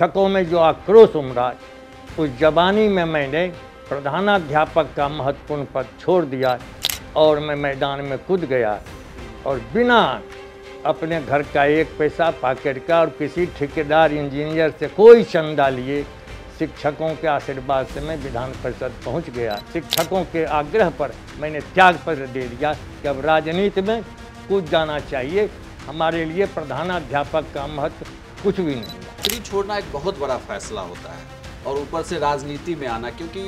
शिक्षकों में जो आक्रोश उमड़ा उस जबानी में मैंने प्रधानाध्यापक का महत्वपूर्ण पद छोड़ दिया और मैं मैदान में कूद गया और बिना अपने घर का एक पैसा पॉकेट का और किसी ठेकेदार इंजीनियर से कोई चंदा लिए शिक्षकों के आशीर्वाद से मैं विधान परिषद पहुंच गया शिक्षकों के आग्रह पर मैंने त्याग पत्र दे दिया कि अब राजनीति में कूद जाना चाहिए हमारे लिए प्रधानाध्यापक का महत्व कुछ भी नहीं फ्री छोड़ना एक बहुत बड़ा फैसला होता है और ऊपर से राजनीति में आना क्योंकि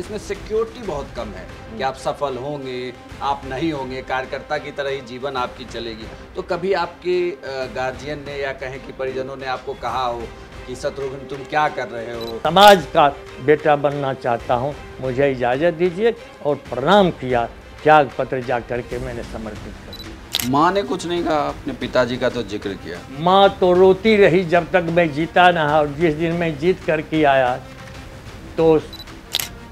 इसमें सिक्योरिटी बहुत कम है कि आप सफल होंगे आप नहीं होंगे कार्यकर्ता की तरह ही जीवन आपकी चलेगी तो कभी आपके गार्जियन ने या कहें कि परिजनों ने आपको कहा हो कि शत्रुघ्न तुम क्या कर रहे हो समाज का बेटा बनना चाहता हूँ मुझे इजाज़त दीजिए और प्रणाम किया त्याग पत्र जा करके मैंने समर्पित किया माँ ने कुछ नहीं कहा अपने पिताजी का तो जिक्र किया माँ तो रोती रही जब तक मैं जीता ना और जिस दिन मैं जीत करके आया तो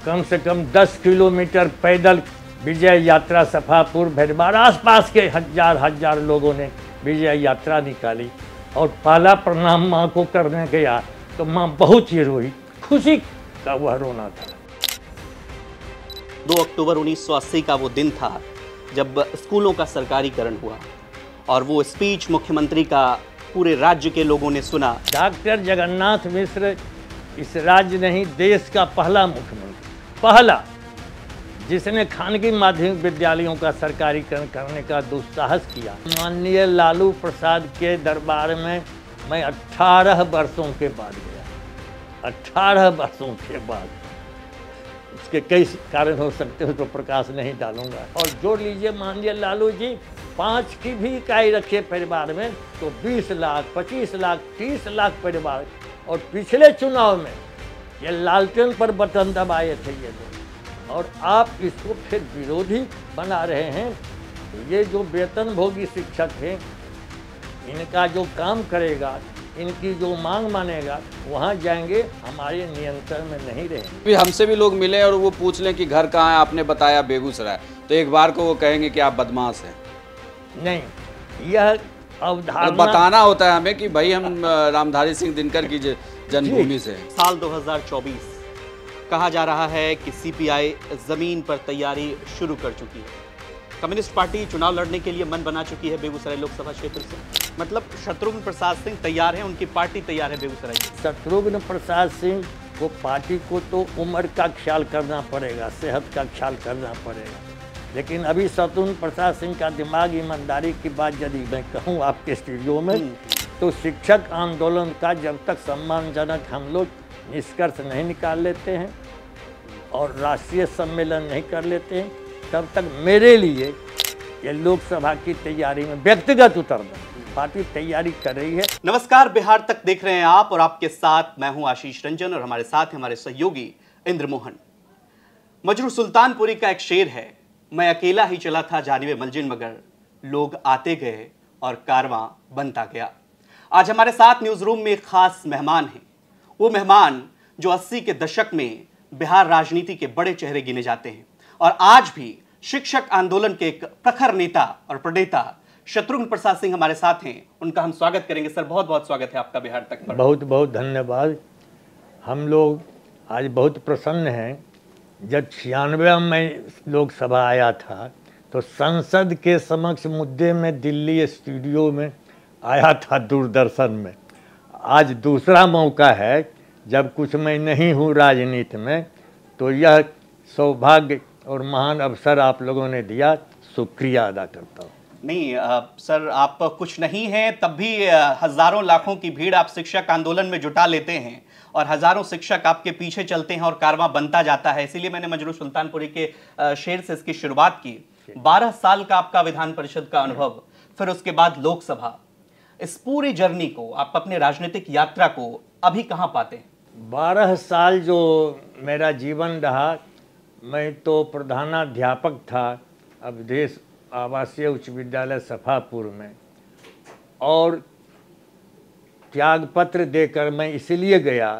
कम से कम 10 किलोमीटर पैदल विजय यात्रा सफापुर भैरवार आसपास के हजार हजार लोगों ने विजय यात्रा निकाली और पाला प्रणाम माँ को करने गया तो माँ बहुत ही रोई खुशी का वह रोना था दो अक्टूबर उन्नीस का वो दिन था जब स्कूलों का सरकारीकरण हुआ और वो स्पीच मुख्यमंत्री का पूरे राज्य के लोगों ने सुना डॉक्टर जगन्नाथ मिश्र इस राज्य नहीं देश का पहला मुख्यमंत्री पहला जिसने खानगी माध्यमिक विद्यालयों का सरकारीकरण करने का दुस्साहस किया माननीय लालू प्रसाद के दरबार में मैं 18 वर्षों के बाद गया 18 वर्षों के बाद उसके कई कारण हो सकते हैं तो प्रकाश नहीं डालूंगा और जोड़ लीजिए माननीय लालू जी पाँच की भी इकाई रखे परिवार में तो बीस लाख पच्चीस लाख तीस लाख परिवार और पिछले चुनाव में ये लालटेन पर बटन दबाए थे ये लोग और आप इसको फिर विरोधी बना रहे हैं ये जो वेतन भोगी शिक्षक हैं इनका जो काम करेगा इनकी जो मांग मानेगा वहाँ जाएंगे हमारे नियंत्रण में नहीं रहेंगे भी हमसे भी लोग मिले और वो पूछ लें कि घर कहाँ है आपने बताया बेगूसराय तो एक बार को वो कहेंगे कि आप बदमाश हैं नहीं यह अवधारणा बताना होता है हमें कि भाई हम रामधारी सिंह दिनकर की जन्मभूमि से साल 2024 कहा जा रहा है कि सीपीआई जमीन पर तैयारी शुरू कर चुकी है कम्युनिस्ट पार्टी चुनाव लड़ने के लिए मन बना चुकी है बेगूसराय लोकसभा क्षेत्र से मतलब शत्रुघ्न प्रसाद सिंह तैयार हैं उनकी पार्टी तैयार है बेगूसराय शत्रुघ्न प्रसाद सिंह को पार्टी को तो उम्र का ख्याल करना पड़ेगा सेहत का ख्याल करना पड़ेगा लेकिन अभी शत्रुघ्न प्रसाद सिंह का दिमाग ईमानदारी की बात यदि मैं कहूँ आपके स्टूडियो में हम्म। तो शिक्षक आंदोलन का जब तक सम्मानजनक हम लोग निष्कर्ष नहीं निकाल लेते हैं और राष्ट्रीय सम्मेलन नहीं कर लेते हैं तब तक मेरे लिए ये लोकसभा की तैयारी में व्यक्तिगत उतरना पार्टी तैयारी कर रही है नमस्कार बिहार तक देख रहे हैं आप और आपके साथ मैं हूं आशीष रंजन और हमारे साथ हमारे सहयोगी इंद्र मोहन मजरू सुल्तानपुरी का एक शेर है मैं अकेला ही चला था जानवे मलजिन मगर लोग आते गए और कारवां बनता गया आज हमारे साथ न्यूज रूम में एक खास मेहमान हैं वो मेहमान जो 80 के दशक में बिहार राजनीति के बड़े चेहरे गिने जाते हैं और आज भी शिक्षक आंदोलन के एक प्रखर नेता और प्रणेता शत्रुघ्न प्रसाद सिंह हमारे साथ हैं उनका हम स्वागत करेंगे सर बहुत बहुत स्वागत है आपका बिहार तक पर बहुत बहुत धन्यवाद हम लोग आज बहुत प्रसन्न हैं जब छियानवे में लोकसभा आया था तो संसद के समक्ष मुद्दे में दिल्ली स्टूडियो में आया था दूरदर्शन में आज दूसरा मौका है जब कुछ मैं नहीं हूँ राजनीति में तो यह सौभाग्य और महान अवसर आप लोगों ने दिया शुक्रिया अदा करता हूँ नहीं आ, सर आप कुछ नहीं हैं तब भी हज़ारों लाखों की भीड़ आप शिक्षक आंदोलन में जुटा लेते हैं और हज़ारों शिक्षक आपके पीछे चलते हैं और कारवा बनता जाता है इसीलिए मैंने मजरू सुल्तानपुरी के शेर से इसकी शुरुआत की बारह साल का आपका विधान परिषद का अनुभव फिर उसके बाद लोकसभा इस पूरी जर्नी को आप अपने राजनीतिक यात्रा को अभी कहाँ पाते हैं बारह साल जो मेरा जीवन रहा मैं तो प्रधानाध्यापक था अब देश आवासीय उच्च विद्यालय सफापुर में और त्याग पत्र देकर मैं इसलिए गया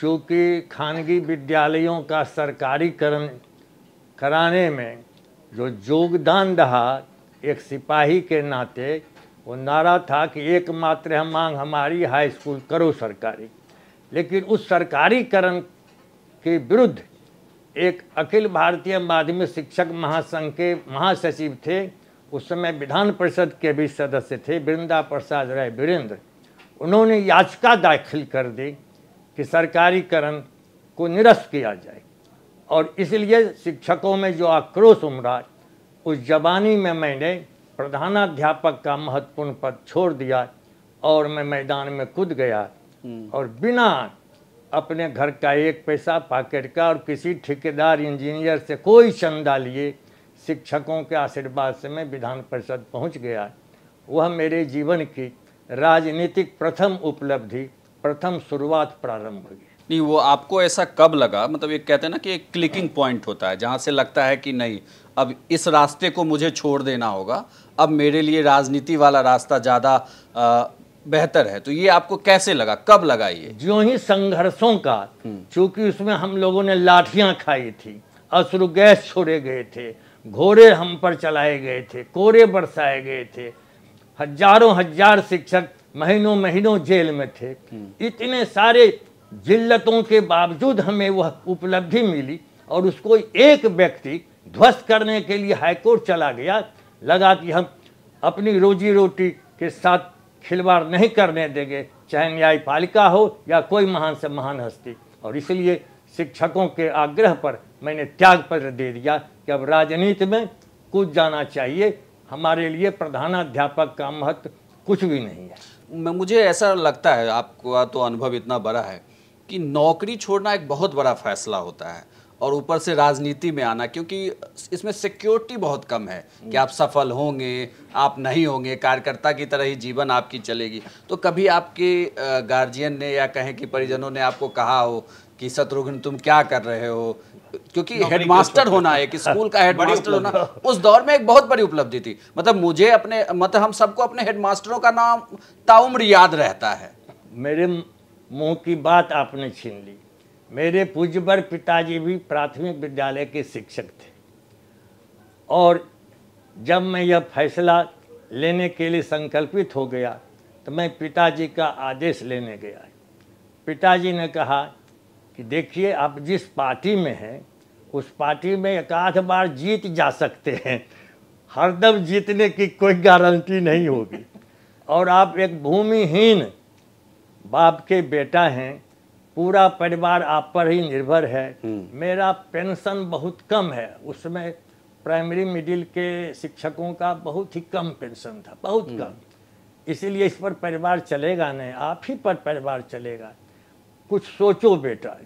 क्योंकि खानगी विद्यालयों का सरकारीकरण कराने में जो योगदान रहा एक सिपाही के नाते वो नारा था कि एकमात्र हम मांग हमारी हाई स्कूल करो सरकारी लेकिन उस सरकारीकरण के विरुद्ध एक अखिल भारतीय माध्यमिक शिक्षक महासंघ के महासचिव थे उस समय विधान परिषद के भी सदस्य थे वृंदा प्रसाद राय वीरेंद्र उन्होंने याचिका दाखिल कर दी कि सरकारीकरण को निरस्त किया जाए और इसलिए शिक्षकों में जो आक्रोश उमड़ा उस जवानी में मैंने प्रधानाध्यापक का महत्वपूर्ण पद छोड़ दिया और मैं मैदान में कूद गया हम्म। और बिना अपने घर का एक पैसा पॉकेट का और किसी ठेकेदार इंजीनियर से कोई चंदा लिए शिक्षकों के आशीर्वाद से मैं विधान परिषद पहुंच गया वह मेरे जीवन की राजनीतिक प्रथम उपलब्धि प्रथम शुरुआत प्रारंभ हुई नहीं वो आपको ऐसा कब लगा मतलब ये कहते हैं ना कि एक क्लिकिंग पॉइंट होता है जहाँ से लगता है कि नहीं अब इस रास्ते को मुझे छोड़ देना होगा अब मेरे लिए राजनीति वाला रास्ता ज़्यादा बेहतर है तो ये आपको कैसे लगा कब लगा ये जो ही संघर्षों का हम्म। चूंकि उसमें हम लोगों ने लाठियां खाई थी अश्रु गैस छोड़े गए थे घोड़े हम पर चलाए गए थे कोरे बरसाए गए थे हजारों हजार शिक्षक महीनों महीनों जेल में थे हम्म। इतने सारे जिल्लतों के बावजूद हमें वह उपलब्धि मिली और उसको एक व्यक्ति ध्वस्त करने के लिए हाईकोर्ट चला गया लगा कि हम अपनी रोजी रोटी के साथ खिलवाड़ नहीं करने देंगे चाहे न्यायपालिका हो या कोई महान से महान हस्ती और इसलिए शिक्षकों के आग्रह पर मैंने त्याग पत्र दे दिया कि अब राजनीति में कुछ जाना चाहिए हमारे लिए प्रधानाध्यापक का महत्व कुछ भी नहीं है मुझे ऐसा लगता है आपका तो अनुभव इतना बड़ा है कि नौकरी छोड़ना एक बहुत बड़ा फैसला होता है और ऊपर से राजनीति में आना क्योंकि इसमें सिक्योरिटी बहुत कम है कि आप सफल होंगे आप नहीं होंगे कार्यकर्ता की तरह ही जीवन आपकी चलेगी तो कभी आपके गार्जियन ने या कहें कि परिजनों ने आपको कहा हो कि शत्रुघ्न तुम क्या कर रहे हो क्योंकि हेडमास्टर होना एक स्कूल का हेडमास्टर होना उस दौर में एक बहुत बड़ी उपलब्धि थी मतलब मुझे अपने मतलब हम सबको अपने हेडमास्टरों का नाम ताउम्र याद रहता है मेरे मुंह की बात आपने छीन ली मेरे पूज्यवर पिताजी भी प्राथमिक विद्यालय के शिक्षक थे और जब मैं यह फैसला लेने के लिए संकल्पित हो गया तो मैं पिताजी का आदेश लेने गया पिताजी ने कहा कि देखिए आप जिस पार्टी में हैं उस पार्टी में एक आध बार जीत जा सकते हैं हरदम जीतने की कोई गारंटी नहीं होगी और आप एक भूमिहीन बाप के बेटा हैं पूरा परिवार आप पर ही निर्भर है हम्म। मेरा पेंशन बहुत कम है उसमें प्राइमरी मिडिल के शिक्षकों का बहुत ही कम पेंशन था बहुत हम्म। कम इसीलिए इस पर परिवार चलेगा नहीं आप ही पर परिवार चलेगा कुछ सोचो बेटा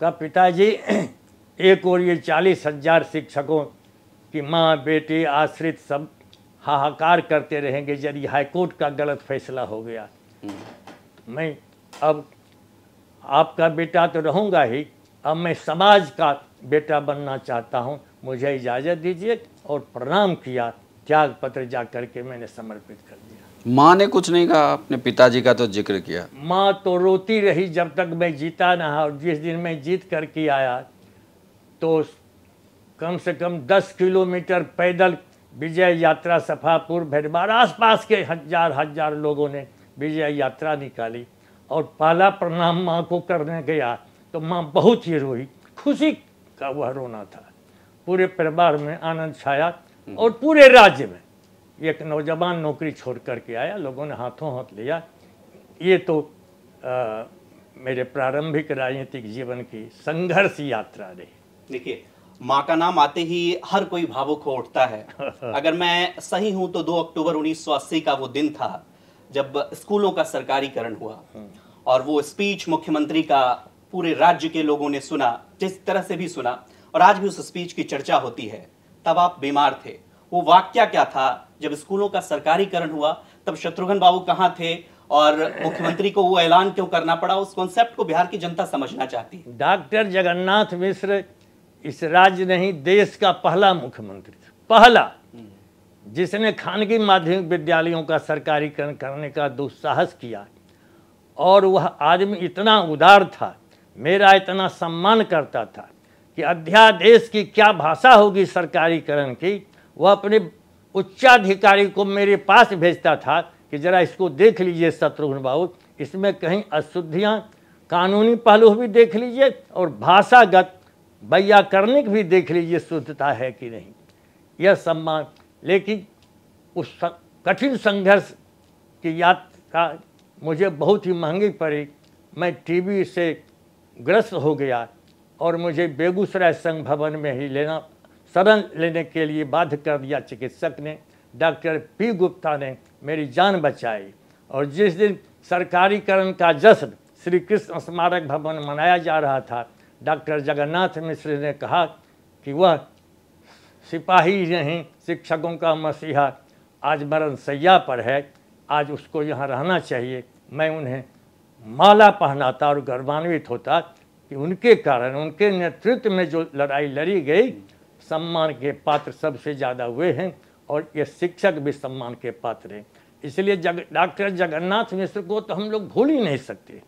का पिताजी एक और ये चालीस हजार शिक्षकों की माँ बेटी आश्रित सब हाहाकार करते रहेंगे यदि हाईकोर्ट का गलत फैसला हो गया मैं हम्म। अब आपका बेटा तो रहूँगा ही अब मैं समाज का बेटा बनना चाहता हूँ मुझे इजाज़त दीजिए और प्रणाम किया त्याग पत्र जा करके मैंने समर्पित कर दिया माँ ने कुछ नहीं कहा अपने पिताजी का तो जिक्र किया माँ तो रोती रही जब तक मैं जीता रहा और जिस दिन मैं जीत करके आया तो कम से कम दस किलोमीटर पैदल विजय यात्रा सफापुर भैरवार आसपास के हजार हजार लोगों ने विजय यात्रा निकाली और पाला प्रणाम माँ को करने गया तो माँ बहुत ही रोई खुशी का वह रोना था पूरे परिवार में आनंद छाया और पूरे राज्य में एक नौजवान नौकरी छोड़ करके आया लोगों ने हाथों हाथ लिया ये तो आ, मेरे प्रारंभिक राजनीतिक जीवन की संघर्ष यात्रा रही देखिए माँ का नाम आते ही हर कोई भावुक हो उठता है अगर मैं सही हूँ तो 2 अक्टूबर 1980 का वो दिन था जब स्कूलों का सरकारीकरण हुआ हम्म। और वो स्पीच मुख्यमंत्री का पूरे राज्य के लोगों ने सुना जिस तरह से भी सुना और आज भी उस स्पीच की चर्चा होती है तब आप बीमार थे वो वाक्य क्या था जब स्कूलों का सरकारीकरण हुआ तब शत्रुघ्न बाबू कहाँ थे और मुख्यमंत्री को वो ऐलान क्यों करना पड़ा उस कॉन्सेप्ट को बिहार की जनता समझना चाहती है डॉक्टर जगन्नाथ मिश्र इस राज्य नहीं देश का पहला मुख्यमंत्री था पहला हम्म। जिसने खानगी माध्यमिक विद्यालयों का सरकारीकरण करने का दुस्साहस किया और वह आदमी इतना उदार था मेरा इतना सम्मान करता था कि अध्यादेश की क्या भाषा होगी सरकारीकरण की वह अपने उच्चाधिकारी को मेरे पास भेजता था कि जरा इसको देख लीजिए शत्रुघ्न बाबू इसमें कहीं अशुद्धियाँ कानूनी पहलू भी देख लीजिए और भाषागत वैयाकरणिक भी देख लीजिए शुद्धता है कि नहीं यह सम्मान लेकिन उस कठिन संघर्ष की याद का मुझे बहुत ही महंगी पड़ी मैं टीबी से ग्रस्त हो गया और मुझे बेगूसराय संघ भवन में ही लेना शरण लेने के लिए बाध्य कर दिया चिकित्सक ने डॉक्टर पी गुप्ता ने मेरी जान बचाई और जिस दिन सरकारीकरण का जश्न श्री कृष्ण स्मारक भवन मनाया जा रहा था डॉक्टर जगन्नाथ मिश्र ने कहा कि वह सिपाही नहीं शिक्षकों का मसीहा आज मरण सैया पर है आज उसको यहाँ रहना चाहिए मैं उन्हें माला पहनाता और गर्वान्वित होता कि उनके कारण उनके नेतृत्व में जो लड़ाई लड़ी गई सम्मान के पात्र सबसे ज़्यादा हुए हैं और ये शिक्षक भी सम्मान के पात्र हैं इसलिए जग डॉक्टर जगन्नाथ मिश्र को तो हम लोग भूल ही नहीं सकते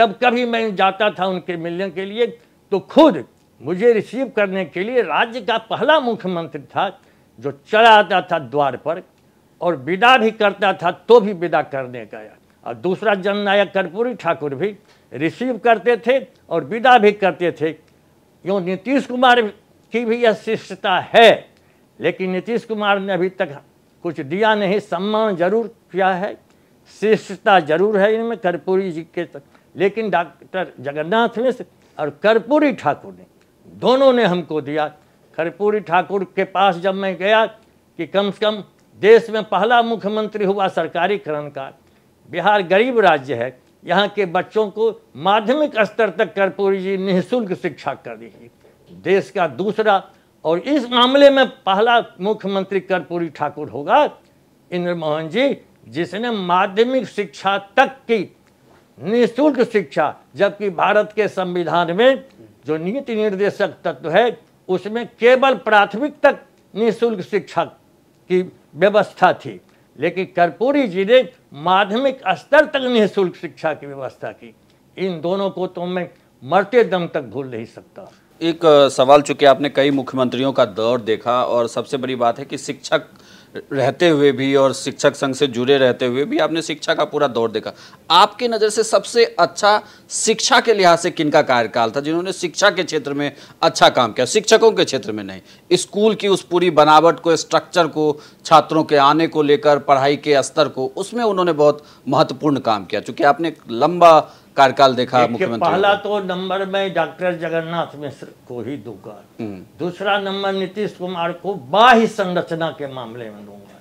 जब कभी मैं जाता था उनके मिलने के लिए तो खुद मुझे रिसीव करने के लिए राज्य का पहला मुख्यमंत्री था जो चला आता था द्वार पर और विदा भी करता था तो भी विदा करने गया और दूसरा जननायक कर्पूरी ठाकुर भी रिसीव करते थे और विदा भी करते थे क्यों नीतीश कुमार की भी यह शिष्टता है लेकिन नीतीश कुमार ने अभी तक कुछ दिया नहीं सम्मान जरूर किया है शिष्टता जरूर है इनमें कर्पूरी जी के तक लेकिन डॉक्टर जगन्नाथ मिश्र और कर्पूरी ठाकुर ने दोनों ने हमको दिया कर्पूरी ठाकुर के पास जब मैं गया कि कम से कम देश में पहला मुख्यमंत्री हुआ सरकारीकरण का बिहार गरीब राज्य है यहाँ के बच्चों को माध्यमिक स्तर तक कर्पूरी जी निःशुल्क शिक्षा कर दी देश का दूसरा और इस मामले में पहला मुख्यमंत्री कर्पूरी ठाकुर होगा इंद्र मोहन जी जिसने माध्यमिक शिक्षा तक की निःशुल्क शिक्षा जबकि भारत के संविधान में जो नीति निर्देशक तत्व है उसमें केवल प्राथमिक तक निःशुल्क शिक्षा की व्यवस्था थी लेकिन कर्पूरी जी ने माध्यमिक स्तर तक निःशुल्क शिक्षा की व्यवस्था की इन दोनों को तो मैं मरते दम तक भूल नहीं सकता एक सवाल चुके आपने कई मुख्यमंत्रियों का दौर देखा और सबसे बड़ी बात है कि शिक्षक रहते हुए भी और शिक्षक संघ से जुड़े रहते हुए भी आपने शिक्षा का पूरा दौर देखा आपकी नज़र से सबसे अच्छा शिक्षा के लिहाज से किनका कार्यकाल था जिन्होंने शिक्षा के क्षेत्र में अच्छा काम किया शिक्षकों के क्षेत्र में नहीं स्कूल की उस पूरी बनावट को स्ट्रक्चर को छात्रों के आने को लेकर पढ़ाई के स्तर को उसमें उन्होंने बहुत महत्वपूर्ण काम किया चूँकि आपने लंबा कार्यकाल देखा मुख्यमंत्री पहला तो नंबर में डॉक्टर जगन्नाथ मिश्र को ही दूंगा हम्म। दूसरा नंबर नीतीश कुमार को बाह्य संरचना के मामले में दूंगा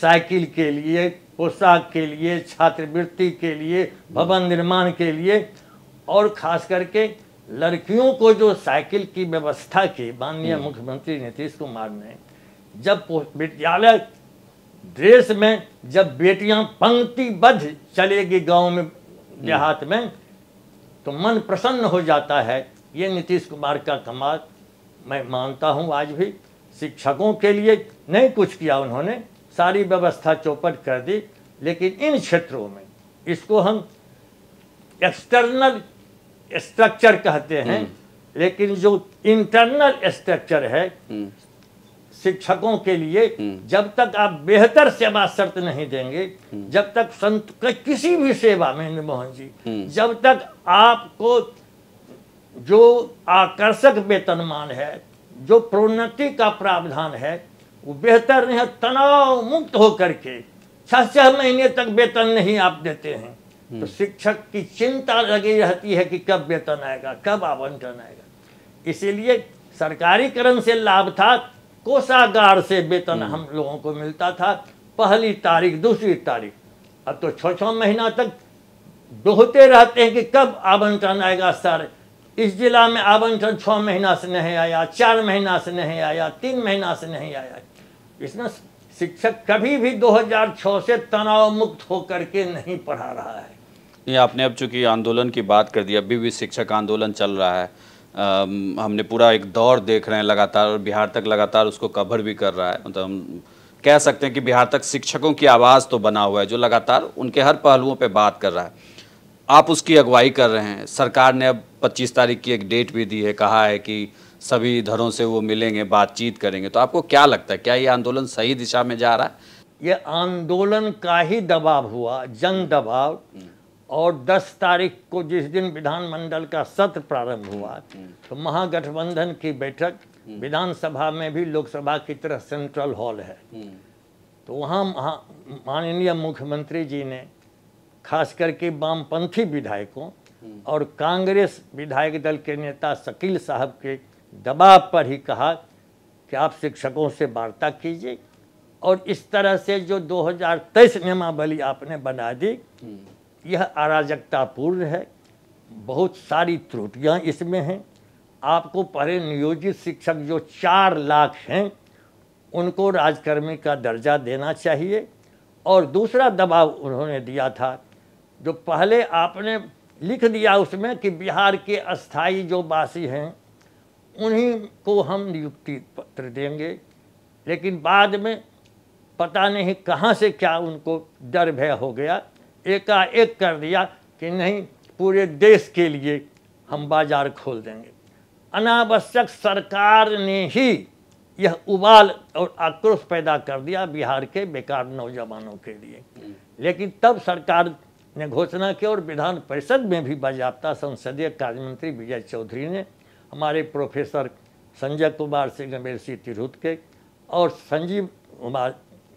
साइकिल के लिए पोशाक के लिए छात्रवृत्ति के लिए भवन निर्माण के लिए और खास करके लड़कियों को जो साइकिल की व्यवस्था की माननीय हम्म। मुख्यमंत्री नीतीश कुमार ने जब विद्यालय ड्रेस में जब बेटियां पंक्तिबद्ध चलेगी गांव में देहात हम्म। में तो मन प्रसन्न हो जाता है ये नीतीश कुमार का कमाल मैं मानता हूँ आज भी शिक्षकों के लिए नहीं कुछ किया उन्होंने सारी व्यवस्था चौपट कर दी लेकिन इन क्षेत्रों में इसको हम एक्सटर्नल स्ट्रक्चर कहते हैं हम्म। लेकिन जो इंटरनल स्ट्रक्चर है हम्म। शिक्षकों के लिए हम्म। जब तक आप बेहतर सेवा शर्त नहीं देंगे हम्म। जब तक संत किसी भी सेवा में मोहन जी हम्म। जब तक आपको जो आकर्षक वेतनमान है जो प्रोन्नति का प्रावधान है वो बेहतर नहीं है तनाव मुक्त होकर के छह छह महीने तक वेतन नहीं आप देते हैं तो शिक्षक की चिंता लगी रहती है कि कब वेतन आएगा कब आवंटन आएगा इसीलिए सरकारीकरण से लाभ था कोषागार से वेतन हम्म। हम लोगों को मिलता था पहली तारीख दूसरी तारीख अब तो छ छ महीना तक दोहते रहते हैं कि कब आवंटन आएगा सर इस जिला में आवंटन छ महीना से नहीं आया चार महीना से नहीं आया तीन महीना से नहीं आया इसमें शिक्षक कभी भी 2006 से तनाव मुक्त होकर के नहीं पढ़ा रहा है ये आपने अब चूंकि आंदोलन की बात कर दी अभी भी शिक्षक आंदोलन चल रहा है हमने पूरा एक दौर देख रहे हैं लगातार और बिहार तक लगातार उसको कवर भी कर रहा है मतलब हम कह सकते हैं कि बिहार तक शिक्षकों की आवाज़ तो बना हुआ है जो लगातार उनके हर पहलुओं पर बात कर रहा है आप उसकी अगुवाई कर रहे हैं सरकार ने अब 25 तारीख की एक डेट भी दी है कहा है कि सभी धरों से वो मिलेंगे बातचीत करेंगे तो आपको क्या लगता है क्या ये आंदोलन सही दिशा में जा रहा है ये आंदोलन का ही दबाव हुआ जन दबाव और 10 तारीख को जिस दिन विधानमंडल का सत्र प्रारंभ हुआ तो महागठबंधन की बैठक विधानसभा में भी लोकसभा की तरह सेंट्रल हॉल है तो वहाँ माननीय मुख्यमंत्री जी ने खास करके वामपंथी विधायकों और कांग्रेस विधायक दल के नेता शकील साहब के दबाव पर ही कहा कि आप शिक्षकों से वार्ता कीजिए और इस तरह से जो 2023 नियमावली आपने बना दी यह अराजकतापूर्ण है बहुत सारी त्रुटियां इसमें हैं आपको पहले नियोजित शिक्षक जो चार लाख हैं उनको राजकर्मी का दर्जा देना चाहिए और दूसरा दबाव उन्होंने दिया था जो पहले आपने लिख दिया उसमें कि बिहार के अस्थाई जो बासी हैं उन्हीं को हम नियुक्ति पत्र देंगे लेकिन बाद में पता नहीं कहाँ से क्या उनको डर भय हो गया एकाएक कर दिया कि नहीं पूरे देश के लिए हम बाजार खोल देंगे अनावश्यक सरकार ने ही यह उबाल और आक्रोश पैदा कर दिया बिहार के बेकार नौजवानों के लिए लेकिन तब सरकार ने घोषणा की और विधान परिषद में भी बाजाबता संसदीय कार्य मंत्री विजय चौधरी ने हमारे प्रोफेसर संजय कुमार सिंह एम तिरहुत के और संजीव कुमार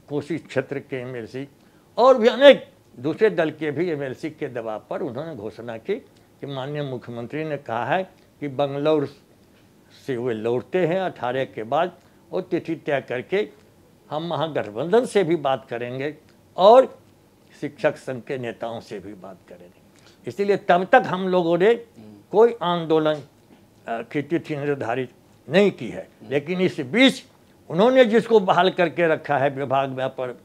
कोशी क्षेत्र के एम और भी अनेक दूसरे दल के भी एम के दबाव पर उन्होंने घोषणा की कि माननीय मुख्यमंत्री ने कहा है कि बंगलौर से वे लौटते हैं अठारह के बाद वो तिथि तय करके हम महागठबंधन से भी बात करेंगे और शिक्षक संघ के नेताओं से भी बात करेंगे इसीलिए तब तक हम लोगों ने कोई आंदोलन की तिथि निर्धारित नहीं की है लेकिन इस बीच उन्होंने जिसको बहाल करके रखा है विभाग में पर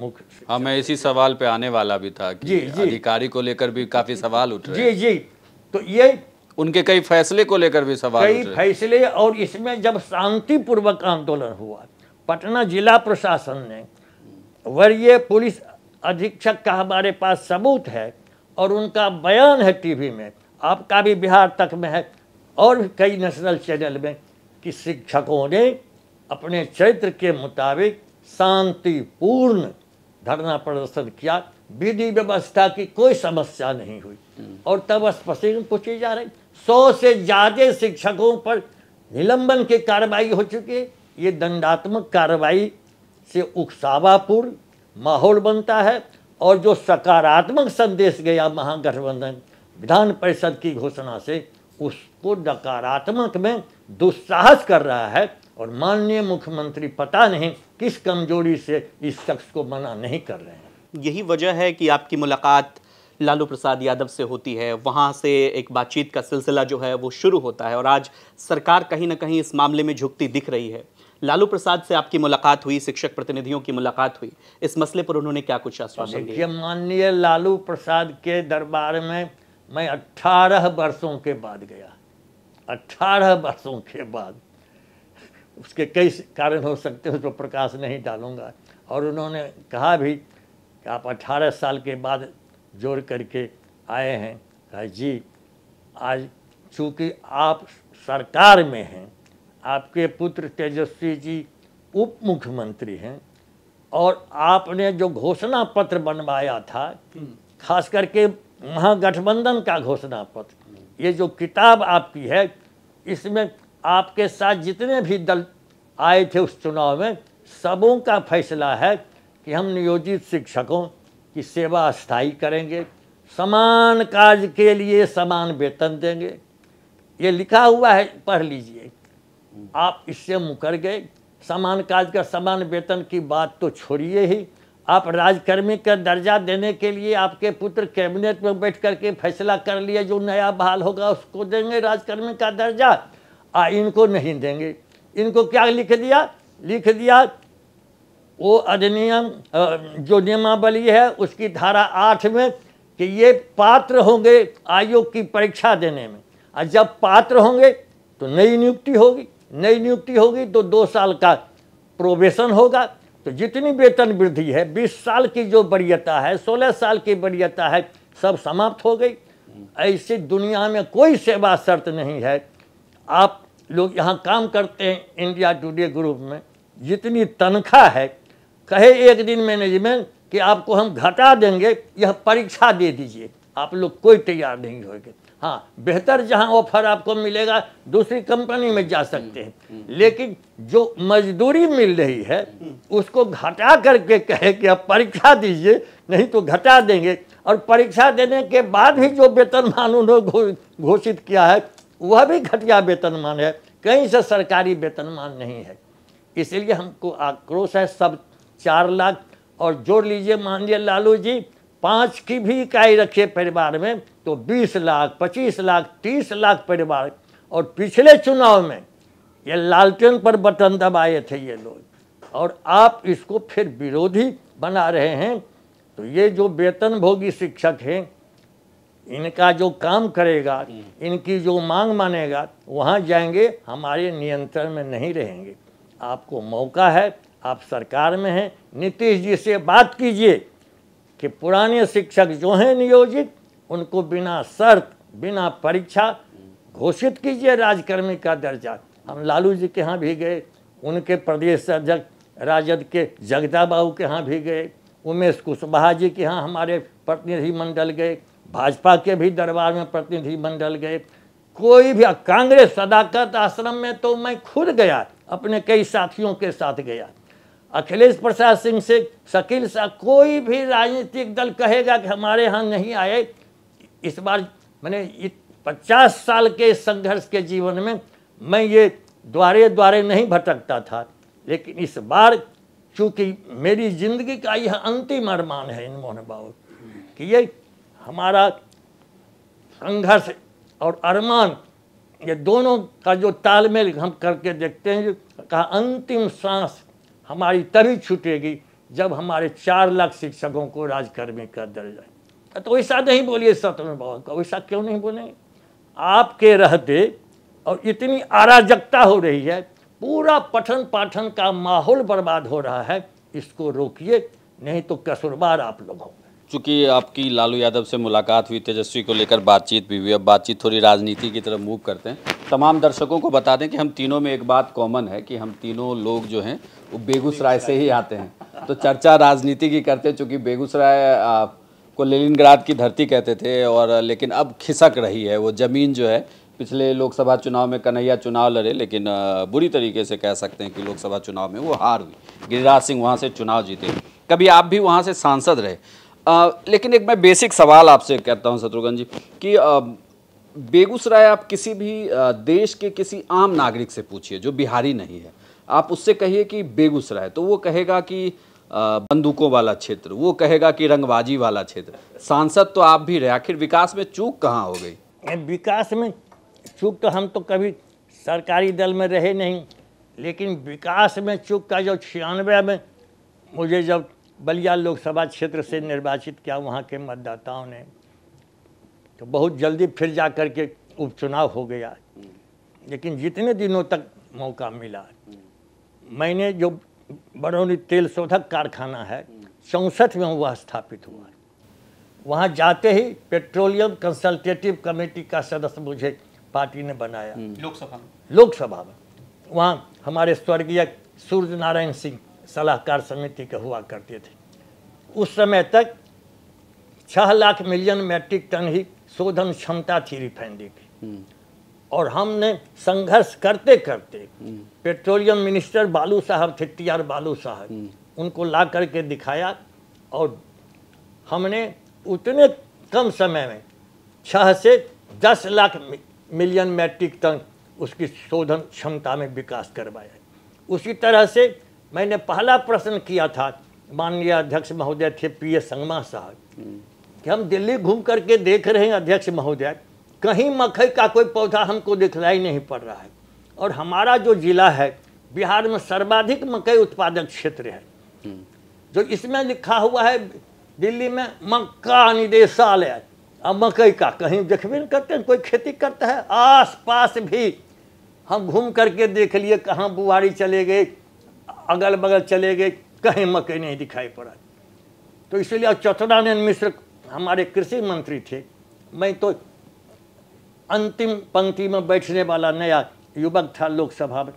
मुख्य हाँ मैं इसी सवाल पे आने वाला भी था कि जी, जी, अधिकारी को लेकर भी काफी सवाल उठ रहे जी जी तो ये उनके कई फैसले को लेकर भी सवाल कई फैसले और इसमें जब शांतिपूर्वक आंदोलन हुआ पटना जिला प्रशासन ने वरीय पुलिस अधीक्षक का हमारे पास सबूत है और उनका बयान है टीवी में आपका भी बिहार तक में है और कई नेशनल चैनल में कि शिक्षकों ने अपने चरित्र के मुताबिक शांतिपूर्ण धरना प्रदर्शन किया विधि व्यवस्था की कोई समस्या नहीं हुई हम्म। और तब स्पष्टीकरण पूछी जा रही सौ से ज़्यादा शिक्षकों पर निलंबन की कार्रवाई हो चुकी है ये दंडात्मक कार्रवाई से उकसावापूर्ण माहौल बनता है और जो सकारात्मक संदेश गया महागठबंधन विधान परिषद की घोषणा से उसको नकारात्मक में दुस्साहस कर रहा है और माननीय मुख्यमंत्री पता नहीं किस कमजोरी से इस शख्स को मना नहीं कर रहे हैं यही वजह है कि आपकी मुलाकात लालू प्रसाद यादव से होती है वहाँ से एक बातचीत का सिलसिला जो है वो शुरू होता है और आज सरकार कहीं ना कहीं इस मामले में झुकती दिख रही है लालू प्रसाद से आपकी मुलाकात हुई शिक्षक प्रतिनिधियों की मुलाकात हुई इस मसले पर उन्होंने क्या कुछ आश्वासन दिया माननीय लालू प्रसाद के दरबार में मैं अट्ठारह वर्षों के बाद गया अट्ठारह वर्षों के बाद उसके कई कारण हो सकते हैं उस पर प्रकाश नहीं डालूंगा और उन्होंने कहा भी कि आप 18 साल के बाद जोड़ करके आए हैं कहा जी आज चूँकि आप सरकार में हैं आपके पुत्र तेजस्वी जी उप मुख्यमंत्री हैं और आपने जो घोषणा पत्र बनवाया था हम्म। खास करके महागठबंधन का घोषणा पत्र ये जो किताब आपकी है इसमें आपके साथ जितने भी दल आए थे उस चुनाव में सबों का फैसला है कि हम नियोजित शिक्षकों की सेवा स्थायी करेंगे समान कार्य के लिए समान वेतन देंगे ये लिखा हुआ है पढ़ लीजिए आप इससे मुकर गए समान कार्य का समान वेतन की बात तो छोड़िए ही आप राजकर्मी का दर्जा देने के लिए आपके पुत्र कैबिनेट में बैठ करके फैसला कर लिए जो नया बहाल होगा उसको देंगे राजकर्मी का दर्जा आ इनको नहीं देंगे इनको क्या लिख दिया लिख दिया वो अधिनियम जो नियमावली है उसकी धारा आठ में कि ये पात्र होंगे आयोग की परीक्षा देने में और जब पात्र होंगे तो नई नियुक्ति होगी नई नियुक्ति होगी तो दो साल का प्रोबेशन होगा तो जितनी वेतन वृद्धि है बीस साल की जो वरीयता है सोलह साल की वरीयता है सब समाप्त हो गई ऐसी दुनिया में कोई सेवा शर्त नहीं है आप लोग यहाँ काम करते हैं इंडिया टुडे ग्रुप में जितनी तनख्वाह है कहे एक दिन मैनेजमेंट कि आपको हम घटा देंगे यह परीक्षा दे दीजिए आप लोग कोई तैयार नहीं होगे हाँ बेहतर जहाँ ऑफर आपको मिलेगा दूसरी कंपनी में जा सकते हैं हम्म, हम्म, हम्म। लेकिन जो मजदूरी मिल रही है उसको घटा करके कहे कि आप परीक्षा दीजिए नहीं तो घटा देंगे और परीक्षा देने के बाद भी जो वेतन उन्होंने घोषित किया है वह भी घटिया वेतनमान है कहीं से सरकारी वेतनमान नहीं है इसलिए हमको आक्रोश है सब चार लाख और जोड़ लीजिए माननीय लालू जी पाँच की भी इकाई रखिए परिवार में तो बीस लाख पच्चीस लाख तीस लाख परिवार और पिछले चुनाव में ये लालटेन पर बटन दबाए थे ये लोग और आप इसको फिर विरोधी बना रहे हैं तो ये जो वेतन भोगी शिक्षक हैं इनका जो काम करेगा इनकी जो मांग मानेगा वहाँ जाएंगे हमारे नियंत्रण में नहीं रहेंगे आपको मौका है आप सरकार में हैं नीतीश जी से बात कीजिए कि पुराने शिक्षक जो हैं नियोजित उनको बिना शर्त बिना परीक्षा घोषित कीजिए राजकर्मी का दर्जा हम लालू जी के यहाँ भी गए उनके प्रदेश अध्यक्ष राजद के जगदा बाबू के यहाँ भी गए उमेश कुशवाहा जी के यहाँ हमारे प्रतिनिधिमंडल गए भाजपा के भी दरबार में प्रतिनिधि गए कोई भी कांग्रेस सदाकत आश्रम में तो मैं खुद गया अपने कई साथियों के साथ गया अखिलेश प्रसाद सिंह से शकील साहब कोई भी राजनीतिक दल कहेगा कि हमारे यहाँ नहीं आए इस बार मैंने पचास साल के संघर्ष के जीवन में मैं ये द्वारे द्वारे नहीं भटकता था लेकिन इस बार चूंकि मेरी जिंदगी का यह अंतिम अरमान है इन मोहन बाबू कि ये हमारा संघर्ष और अरमान ये दोनों का जो तालमेल हम करके देखते हैं का अंतिम सांस हमारी तभी छूटेगी जब हमारे चार लाख शिक्षकों को राजकर्मी कर दिया जाए तो वैसा नहीं बोलिए सतमें बाबा का वैसा क्यों नहीं बोलेंगे आपके रहते और इतनी अराजकता हो रही है पूरा पठन पाठन का माहौल बर्बाद हो रहा है इसको रोकिए नहीं तो कसुरबार आप लोग होंगे चूँकि आपकी लालू यादव से मुलाकात हुई तेजस्वी को लेकर बातचीत भी हुई अब बातचीत थोड़ी राजनीति की तरफ मूव करते हैं तमाम दर्शकों को बता दें कि हम तीनों में एक बात कॉमन है कि हम तीनों लोग जो हैं वो बेगूसराय से ही आते हैं तो चर्चा राजनीति की करते हैं चूँकि बेगूसराय को लेनिनग्राद की धरती कहते थे और लेकिन अब खिसक रही है वो ज़मीन जो है पिछले लोकसभा चुनाव में कन्हैया चुनाव लड़े लेकिन बुरी तरीके से कह सकते हैं कि लोकसभा चुनाव में वो हार हुई गिरिराज सिंह वहाँ से चुनाव जीते कभी आप भी वहाँ से सांसद रहे आ, लेकिन एक मैं बेसिक सवाल आपसे कहता हूं शत्रुघ्न जी कि बेगूसराय आप किसी भी आ, देश के किसी आम नागरिक से पूछिए जो बिहारी नहीं है आप उससे कहिए कि बेगूसराय तो वो कहेगा कि बंदूकों वाला क्षेत्र वो कहेगा कि रंगबाजी वाला क्षेत्र सांसद तो आप भी रहे आखिर विकास में चूक कहाँ हो गई विकास में चूक तो हम तो कभी सरकारी दल में रहे नहीं लेकिन विकास में चूक का जो छियानवे में मुझे जब बलिया लोकसभा क्षेत्र से निर्वाचित किया वहाँ के मतदाताओं ने तो बहुत जल्दी फिर जा कर के उपचुनाव हो गया लेकिन जितने दिनों तक मौका मिला मैंने जो बड़ौनी तेल शोधक कारखाना है चौंसठ में वह स्थापित हुआ वहाँ जाते ही पेट्रोलियम कंसल्टेटिव कमेटी का सदस्य मुझे पार्टी ने बनाया लोकसभा लोकसभा में वहाँ हमारे स्वर्गीय सूर्य नारायण सिंह सलाहकार समिति के हुआ करते थे उस समय तक छह लाख मिलियन मैट्रिक टन ही शोधन क्षमता थी रिफाइनरी हम्म। की और हमने संघर्ष करते करते हम्म। पेट्रोलियम मिनिस्टर बालू साहब थे टी आर बालू साहब हम्म। उनको ला करके दिखाया और हमने उतने कम समय में छह से दस लाख मिलियन मैट्रिक टन उसकी शोधन क्षमता में विकास करवाया उसी तरह से मैंने पहला प्रश्न किया था माननीय अध्यक्ष महोदय थे पी एस संगमा साहब कि हम दिल्ली घूम करके देख रहे हैं अध्यक्ष महोदय कहीं मकई का कोई पौधा हमको दिखलाई नहीं पड़ रहा है और हमारा जो जिला है बिहार में सर्वाधिक मकई उत्पादक क्षेत्र है जो इसमें लिखा हुआ है दिल्ली में मक्का निदेशालय अब मकई का कहीं देखबे नहीं करते हैं कोई खेती करता है आस पास भी हम घूम करके देख लिए कहाँ बुआरी चले गए अगल बगल चले गए कहीं मकई नहीं दिखाई पड़ा तो इसलिए चतुरानंद मिश्र हमारे कृषि मंत्री थे मैं तो अंतिम पंक्ति में बैठने वाला नया युवक था लोकसभा में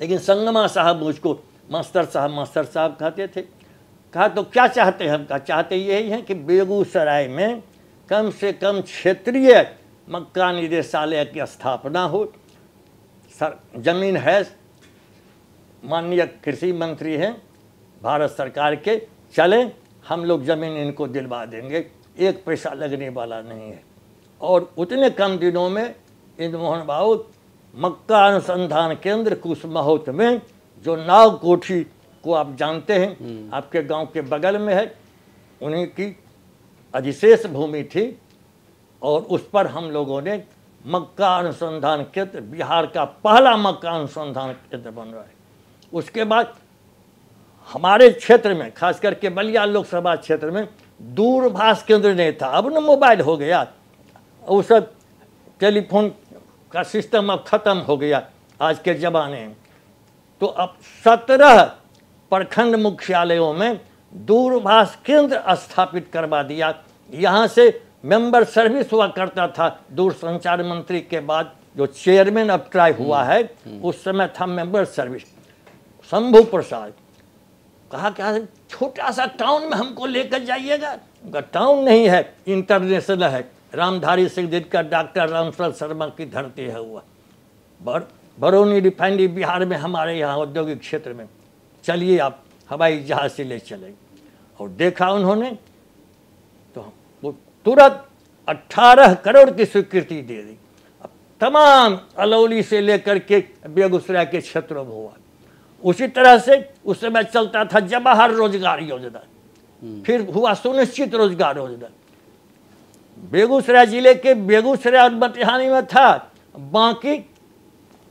लेकिन संगमा साहब मुझको मास्टर साहब मास्टर साहब कहते थे कहा तो क्या चाहते हैं हम कहा चाहते यही हैं कि बेगूसराय में कम से कम क्षेत्रीय मक्का निदेशालय की स्थापना हो सर जमीन है माननीय कृषि मंत्री हैं भारत सरकार के चले हम लोग ज़मीन इनको दिलवा देंगे एक पैसा लगने वाला नहीं है और उतने कम दिनों में इंद्रमोहन बाबू मक्का अनुसंधान केंद्र कुसमाहोत में जो नाव कोठी को आप जानते हैं हम्म। आपके गांव के बगल में है उन्हीं की अधिशेष भूमि थी और उस पर हम लोगों ने मक्का अनुसंधान केंद्र बिहार का पहला मक्का अनुसंधान केंद्र बन रहा है उसके बाद हमारे क्षेत्र में खास करके बलिया लोकसभा क्षेत्र में दूरभाष केंद्र नहीं था अब न मोबाइल हो गया वो सब टेलीफोन का सिस्टम अब ख़त्म हो गया आज के ज़माने में तो अब सत्रह प्रखंड मुख्यालयों में दूरभाष केंद्र स्थापित करवा दिया यहाँ से मेंबर सर्विस हुआ करता था दूरसंचार मंत्री के बाद जो चेयरमैन अब ट्राई हुआ हम्म, है हम्म। उस समय था मेंबर सर्विस शंभु प्रसाद कहा क्या छोटा सा टाउन में हमको लेकर जाइएगा उनका टाउन नहीं है इंटरनेशनल है रामधारी सिंह का डॉक्टर रामसर शर्मा की धरती है हुआ बर बरौनी रिफाइनरी बिहार में हमारे यहाँ औद्योगिक क्षेत्र में चलिए आप हवाई जहाज से ले चले और देखा उन्होंने तो वो तुरंत 18 करोड़ की स्वीकृति दे दी अब तमाम अलौली से लेकर के बेगूसराय के क्षेत्रों में हुआ उसी तरह से उस समय चलता था जवाहर रोजगार योजना हम्म। फिर हुआ सुनिश्चित रोजगार योजना बेगूसराय जिले के बेगूसराय और बतिहानी में था बाकी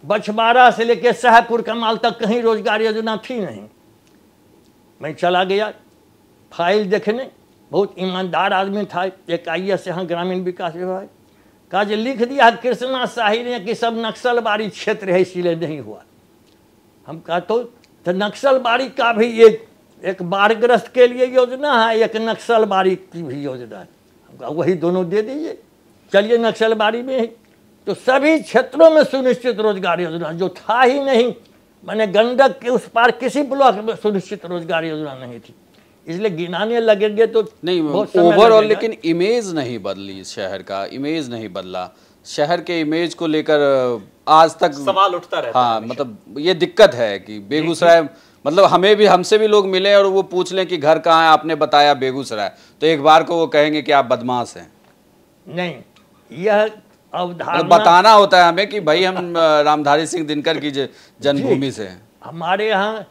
बछवाड़ा से लेकर शाहपुर कमाल तक कहीं रोजगार योजना थी नहीं मैं चला गया फाइल देखने बहुत ईमानदार आदमी था एक आई एस यहाँ ग्रामीण विकास विभाग कहा लिख दिया कृष्णा शाही ने कि सब नक्सलबारी क्षेत्र है इसीलिए नहीं हुआ हम कहा तो, तो नक्सलबाड़ी का भी एक एक बाढ़ग्रस्त के लिए योजना है एक नक्सलबाड़ी की भी योजना है हम कहा वही दोनों दे दीजिए चलिए नक्सलबाड़ी में ही तो सभी क्षेत्रों में सुनिश्चित रोजगार योजना जो था ही नहीं मैंने गंडक के उस पार किसी ब्लॉक में सुनिश्चित रोजगार योजना नहीं थी इसलिए गिनाने लगेंगे तो नहीं ओवरऑल लेकिन इमेज नहीं बदली शहर का इमेज नहीं बदला शहर के इमेज को लेकर आज तक सवाल उठता रहता हाँ मतलब ये दिक्कत है कि बेगूसराय मतलब हमें भी हमसे भी लोग मिले और वो पूछ लें कि घर कहाँ है आपने बताया बेगूसराय तो एक बार को वो कहेंगे कि आप बदमाश हैं नहीं यह अवधारणा मतलब बताना होता है हमें कि भाई हम रामधारी सिंह दिनकर की जन्मभूमि से हैं हमारे यहाँ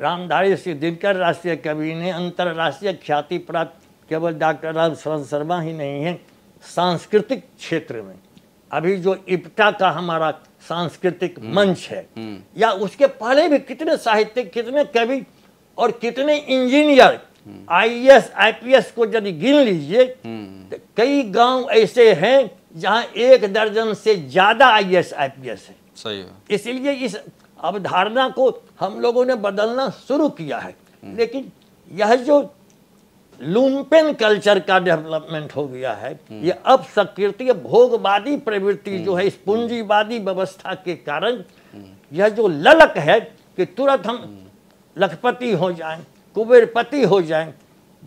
रामधारी सिंह दिनकर राष्ट्रीय कवि ने अंतर्राष्ट्रीय ख्याति प्राप्त केवल डॉक्टर राम शरण शर्मा ही नहीं है सांस्कृतिक क्षेत्र में अभी जो इप्टा का हमारा सांस्कृतिक हम्म। मंच है हम्म। या उसके पहले भी कितने साहित्य कितने कवि और कितने इंजीनियर आईएएस हम्म। आईपीएस को यदि गिन लीजिए तो कई गांव ऐसे हैं जहां एक दर्जन से ज्यादा आईएएस आईपीएस है सही है इसलिए इस अवधारणा को हम लोगों ने बदलना शुरू किया है लेकिन यह जो लुम्पेन कल्चर का डेवलपमेंट हो गया है हम्म। ये अपसकृतीय भोगवादी प्रवृत्ति जो है इस पूंजीवादी व्यवस्था के कारण हम्म। यह जो ललक है कि तुरंत हम हम्म। लखपति हो जाएं कुबेरपति हो जाएं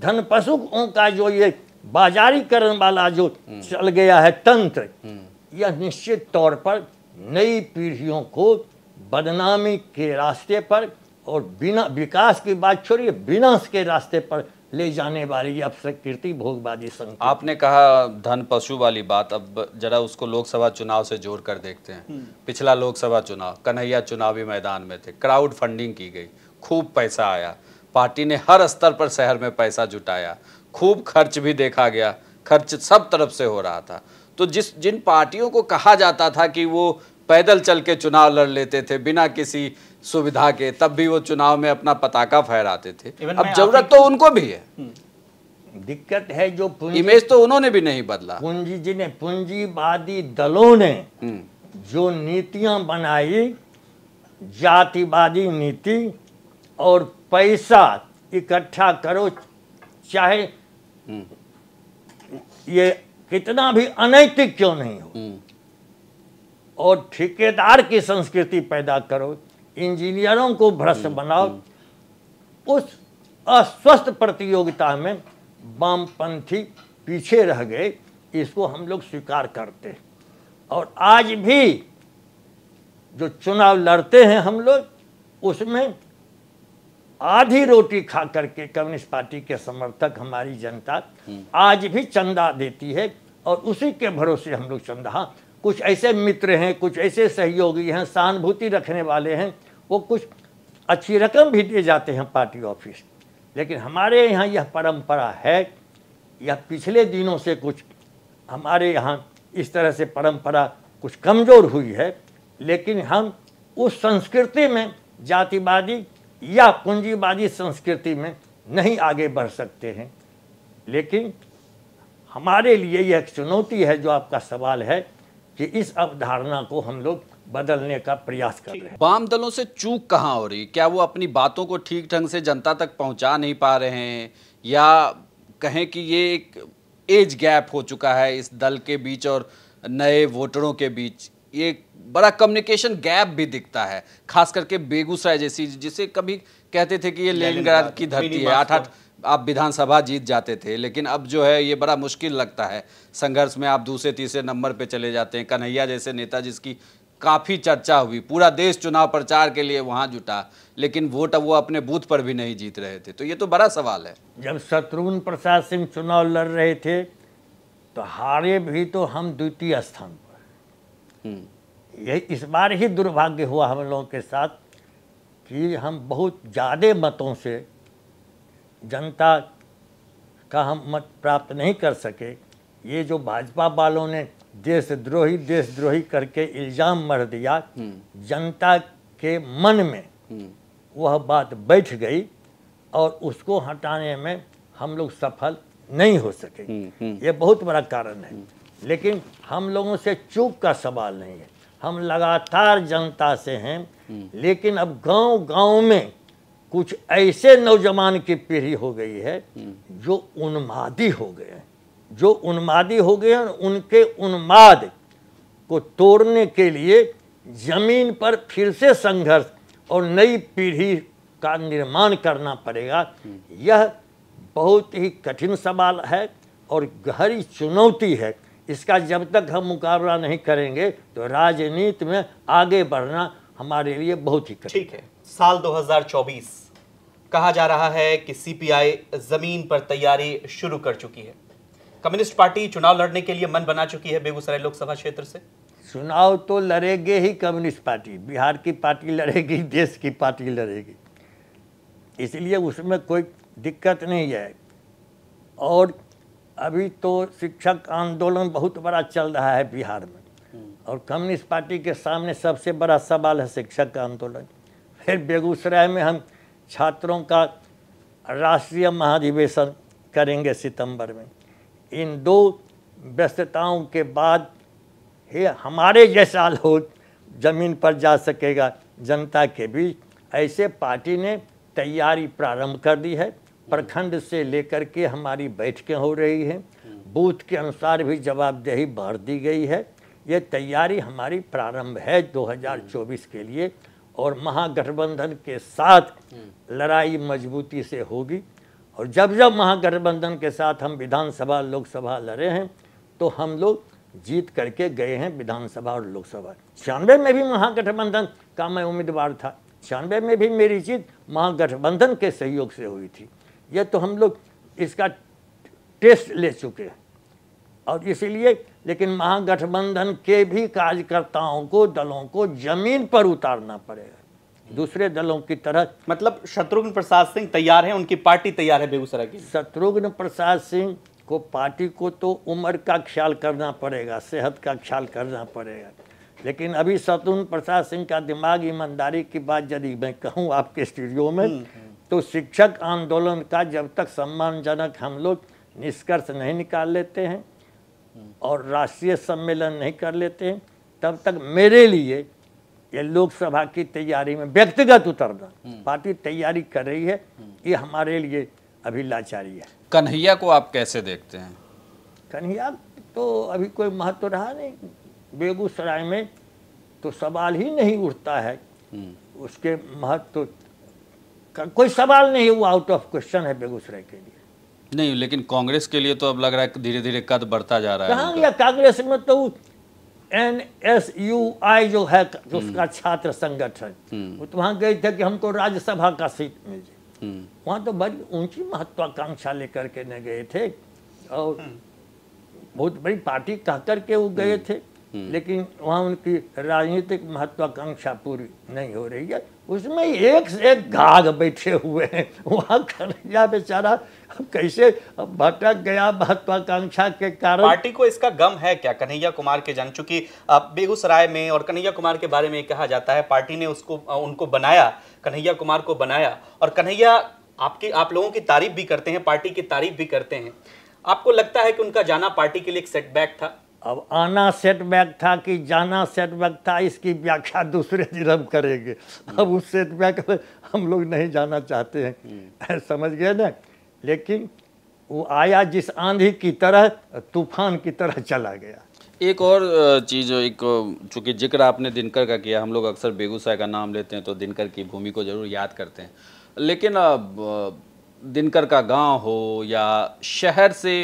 धन पशुओं का जो ये बाजारीकरण वाला जो चल गया है तंत्र यह निश्चित तौर पर नई पीढ़ियों को बदनामी के रास्ते पर और बिना विकास की बात छोड़िए विनाश के रास्ते पर ले जाने वाली अपसकृति भोगवादी संघ आपने कहा धन पशु वाली बात अब जरा उसको लोकसभा चुनाव से जोड़ कर देखते हैं हम्म। पिछला लोकसभा चुनाव कन्हैया चुनावी मैदान में थे क्राउड फंडिंग की गई खूब पैसा आया पार्टी ने हर स्तर पर शहर में पैसा जुटाया खूब खर्च भी देखा गया खर्च सब तरफ से हो रहा था तो जिस जिन पार्टियों को कहा जाता था कि वो पैदल चल के चुनाव लड़ लेते थे बिना किसी सुविधा के तब भी वो चुनाव में अपना पताका फहराते थे अब जरूरत तो उनको भी है हम्म। दिक्कत है जो इमेज तो उन्होंने भी नहीं बदला पूंजी जी ने पूंजीवादी दलों ने हम्म। जो नीतियां बनाई जातिवादी नीति और पैसा इकट्ठा करो चाहे हम्म। ये कितना भी अनैतिक क्यों नहीं हो और ठेकेदार की संस्कृति पैदा करो इंजीनियरों को भ्रष्ट बनाओ उस अस्वस्थ प्रतियोगिता में वामपंथी पीछे रह गए इसको हम लोग स्वीकार करते हैं और आज भी जो चुनाव लड़ते हैं हम लोग उसमें आधी रोटी खा करके कम्युनिस्ट पार्टी के समर्थक हमारी जनता आज भी चंदा देती है और उसी के भरोसे हम लोग चंदा हाँ, कुछ ऐसे मित्र हैं कुछ ऐसे सहयोगी हैं सहानुभूति रखने वाले हैं वो कुछ अच्छी रकम भी दे जाते हैं पार्टी ऑफिस लेकिन हमारे यहाँ यह परंपरा है यह पिछले दिनों से कुछ हमारे यहाँ इस तरह से परंपरा कुछ कमज़ोर हुई है लेकिन हम उस संस्कृति में जातिवादी या पूंजीवादी संस्कृति में नहीं आगे बढ़ सकते हैं लेकिन हमारे लिए यह एक चुनौती है जो आपका सवाल है कि इस अवधारणा को हम लोग बदलने का प्रयास कर रहे हैं वाम दलों से चूक कहाँ हो रही क्या वो अपनी बातों को ठीक ढंग से जनता तक पहुंचा नहीं पा रहे हैं या कहें कि ये एक एज गैप हो चुका है इस दल के बीच और नए वोटरों के बीच ये बड़ा कम्युनिकेशन गैप भी दिखता है खास करके बेगूसराय जैसी जिसे कभी कहते थे कि ये लेनिनग्राद की धरती है आठ आठ आप विधानसभा जीत जाते थे लेकिन अब जो है ये बड़ा मुश्किल लगता है संघर्ष में आप दूसरे तीसरे नंबर पे चले जाते हैं कन्हैया जैसे नेता जिसकी काफ़ी चर्चा हुई पूरा देश चुनाव प्रचार के लिए वहाँ जुटा लेकिन वोट अब वो अपने बूथ पर भी नहीं जीत रहे थे तो ये तो बड़ा सवाल है जब शत्रुघ्न प्रसाद सिंह चुनाव लड़ रहे थे तो हारे भी तो हम द्वितीय स्थान पर हम्म। ये इस बार ही दुर्भाग्य हुआ हम लोगों के साथ कि हम बहुत ज़्यादा मतों से जनता का हम मत प्राप्त नहीं कर सके ये जो भाजपा वालों ने देशद्रोही देशद्रोही करके इल्ज़ाम मर दिया हम्म। जनता के मन में हम्म। वह बात बैठ गई और उसको हटाने में हम लोग सफल नहीं हो सके हम्म, ये बहुत बड़ा कारण है लेकिन हम लोगों से चूक का सवाल नहीं है हम लगातार जनता से हैं लेकिन अब गांव गांव में कुछ ऐसे नौजवान की पीढ़ी हो गई है जो उन्मादी हो गए हैं जो उन्मादी हो गए हैं उनके उन्माद को तोड़ने के लिए ज़मीन पर फिर से संघर्ष और नई पीढ़ी का निर्माण करना पड़ेगा यह बहुत ही कठिन सवाल है और गहरी चुनौती है इसका जब तक हम मुकाबला नहीं करेंगे तो राजनीति में आगे बढ़ना हमारे लिए बहुत ही कठिन ठीक है साल 2024 कहा जा रहा है कि सीपीआई जमीन पर तैयारी शुरू कर चुकी है कम्युनिस्ट पार्टी चुनाव लड़ने के लिए मन बना चुकी है बेगूसराय लोकसभा क्षेत्र से चुनाव तो लड़ेगे ही कम्युनिस्ट पार्टी बिहार की पार्टी लड़ेगी देश की पार्टी लड़ेगी इसलिए उसमें कोई दिक्कत नहीं है और अभी तो शिक्षक आंदोलन बहुत बड़ा चल रहा है बिहार में और कम्युनिस्ट पार्टी के सामने सबसे बड़ा सवाल है शिक्षक आंदोलन फिर बेगूसराय में हम छात्रों का राष्ट्रीय महाधिवेशन करेंगे सितंबर में इन दो व्यस्तताओं के बाद ही हमारे जैसा लोग जमीन पर जा सकेगा जनता के बीच ऐसे पार्टी ने तैयारी प्रारंभ कर दी है प्रखंड से लेकर के हमारी बैठकें हो रही हैं बूथ के अनुसार भी जवाबदेही बढ़ दी गई है ये तैयारी हमारी प्रारंभ है 2024 के लिए और महागठबंधन के साथ हम्म। लड़ाई मजबूती से होगी और जब जब महागठबंधन के साथ हम विधानसभा लोकसभा लड़े हैं तो हम लोग जीत करके गए हैं विधानसभा और लोकसभा छियानवे में भी महागठबंधन का मैं उम्मीदवार था छियानवे में भी मेरी जीत महागठबंधन के सहयोग से हुई थी यह तो हम लोग इसका टेस्ट ले चुके हैं और इसीलिए लेकिन महागठबंधन के भी कार्यकर्ताओं को दलों को जमीन पर उतारना पड़ेगा दूसरे दलों की तरह मतलब शत्रुघ्न प्रसाद सिंह तैयार हैं उनकी पार्टी तैयार है बेगूसराय की शत्रुघ्न प्रसाद सिंह को पार्टी को तो उम्र का ख्याल करना पड़ेगा सेहत का ख्याल करना पड़ेगा लेकिन अभी शत्रुघ्न प्रसाद सिंह का दिमाग ईमानदारी की बात यदि मैं कहूँ आपके स्टूडियो में हम्म, हम्म। तो शिक्षक आंदोलन का जब तक सम्मानजनक हम लोग निष्कर्ष नहीं निकाल लेते हैं हम्म। और राष्ट्रीय सम्मेलन नहीं कर लेते हैं तब तक मेरे लिए ये लोकसभा की तैयारी में व्यक्तिगत उतरना हम्म। पार्टी तैयारी कर रही है हम्म। ये हमारे लिए अभी लाचारी है कन्हैया को आप कैसे देखते हैं कन्हैया तो अभी कोई महत्व रहा नहीं बेगूसराय में तो सवाल ही नहीं उठता है हम्म। उसके महत्व कोई सवाल नहीं वो आउट ऑफ क्वेश्चन है बेगूसराय के लिए नहीं लेकिन कांग्रेस के लिए तो अब लग रहा है धीरे धीरे कद बढ़ता जा रहा है कांग्रेस में तो एन एस यू आई जो है जो हम्म। उसका छात्र संगठन हम्म। वो तो गए थे कि हमको राज्यसभा का सीट मिल जाए हम्म। वहाँ तो बड़ी ऊंची महत्वाकांक्षा लेकर के न गए थे और बहुत बड़ी पार्टी कह करके वो गए थे लेकिन वहाँ उनकी राजनीतिक महत्वाकांक्षा पूरी नहीं हो रही है उसमें एक से एक घाघ बैठे हुए हैं वहाँ कन्हैया बेचारा अब कैसे अब भटक गया महत्वाकांक्षा के कारण पार्टी को इसका गम है क्या कन्हैया कुमार के जंग चूंकि बेगूसराय में और कन्हैया कुमार के बारे में कहा जाता है पार्टी ने उसको उनको बनाया कन्हैया कुमार को बनाया और कन्हैया आपके आप लोगों की तारीफ भी करते हैं पार्टी की तारीफ भी करते हैं आपको लगता है कि उनका जाना पार्टी के लिए एक सेटबैक था अब आना सेटबैक था कि जाना सेटबैक था इसकी व्याख्या दूसरे दिन हम करेंगे अब उस सेटबैक में हम लोग नहीं जाना चाहते हैं हम्म। समझ गए ना लेकिन वो आया जिस आंधी की तरह तूफान की तरह चला गया एक और चीज़ एक चूँकि जिक्र आपने दिनकर का किया हम लोग अक्सर बेगूसराय का नाम लेते हैं तो दिनकर की भूमि को ज़रूर याद करते हैं लेकिन अब दिनकर का गांव हो या शहर से